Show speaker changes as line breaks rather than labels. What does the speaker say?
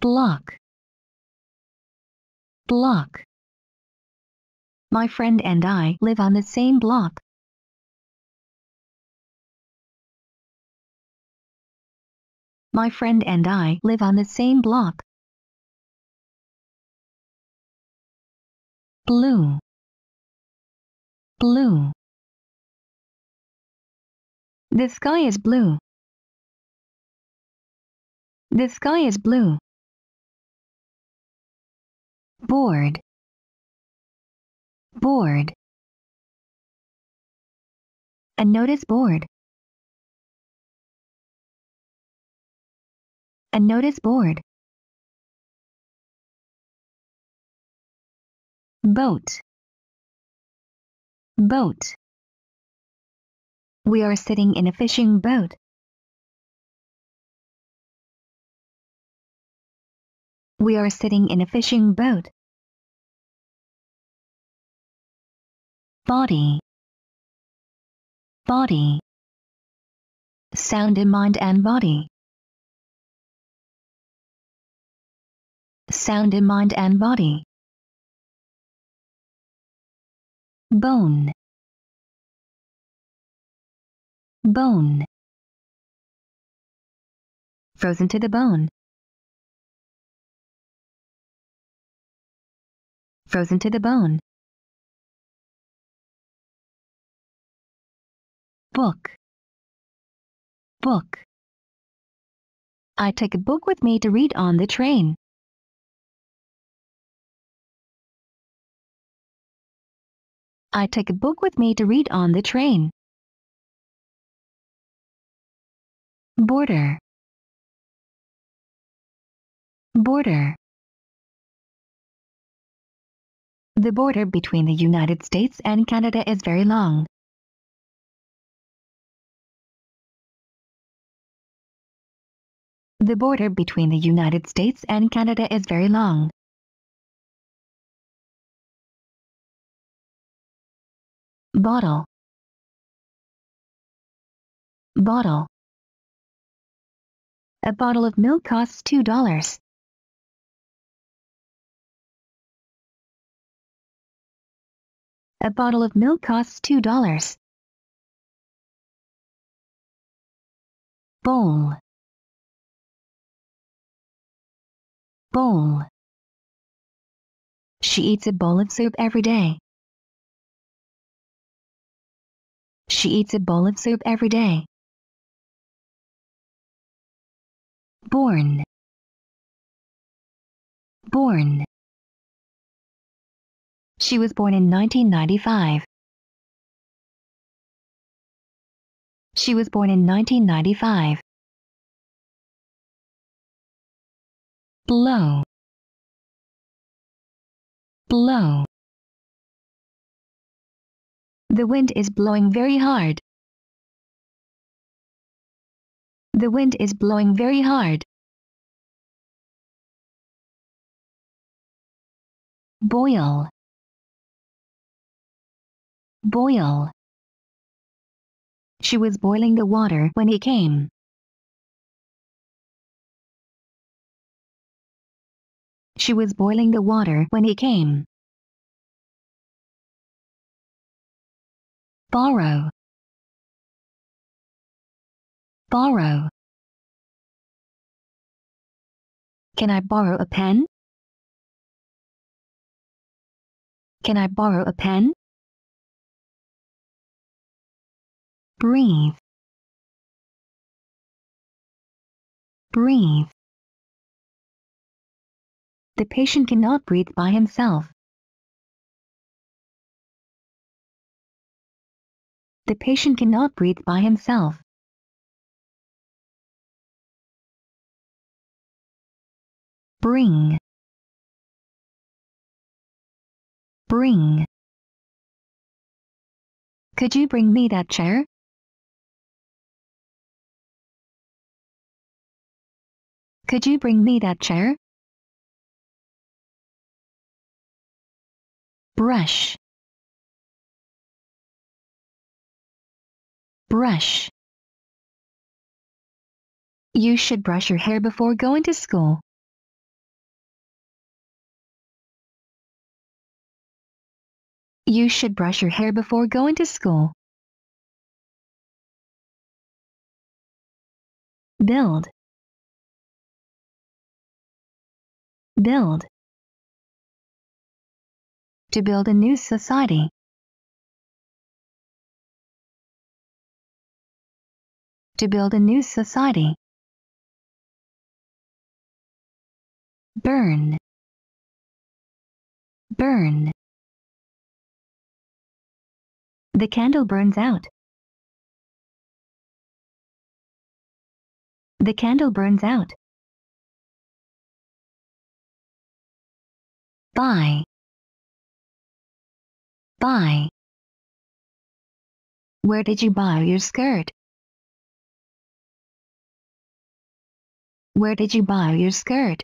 block, block. My friend and I live on the same block. My friend and I live on the same block. Blue, blue. The sky is blue. The sky is blue board board a notice board a notice board boat boat we are sitting in a fishing boat we are sitting in a fishing boat body body sound in mind and body sound in mind and body bone bone frozen to the bone frozen to the bone book, book. I take a book with me to read on the train. I take a book with me to read on the train. Border Border The border between the United States and Canada is very long. The border between the United States and Canada is very long. Bottle Bottle A bottle of milk costs $2. A bottle of milk costs $2. Bowl bowl. She eats a bowl of soup every day. She eats a bowl of soup every day. Born. Born. She was born in 1995. She was born in 1995. blow blow the wind is blowing very hard the wind is blowing very hard boil boil she was boiling the water when he came She was boiling the water when he came. Borrow. Borrow. Can I borrow a pen? Can I borrow a pen? Breathe. Breathe the patient cannot breathe by himself. The patient cannot breathe by himself. Bring. Bring. Could you bring me that chair? Could you bring me that chair? brush brush you should brush your hair before going to school. You should brush your hair before going to school. Build. Build to build a new society. To build a new society. Burn. Burn. The candle burns out. The candle burns out. Bye. Buy. Where did you buy your skirt? Where did you buy your skirt?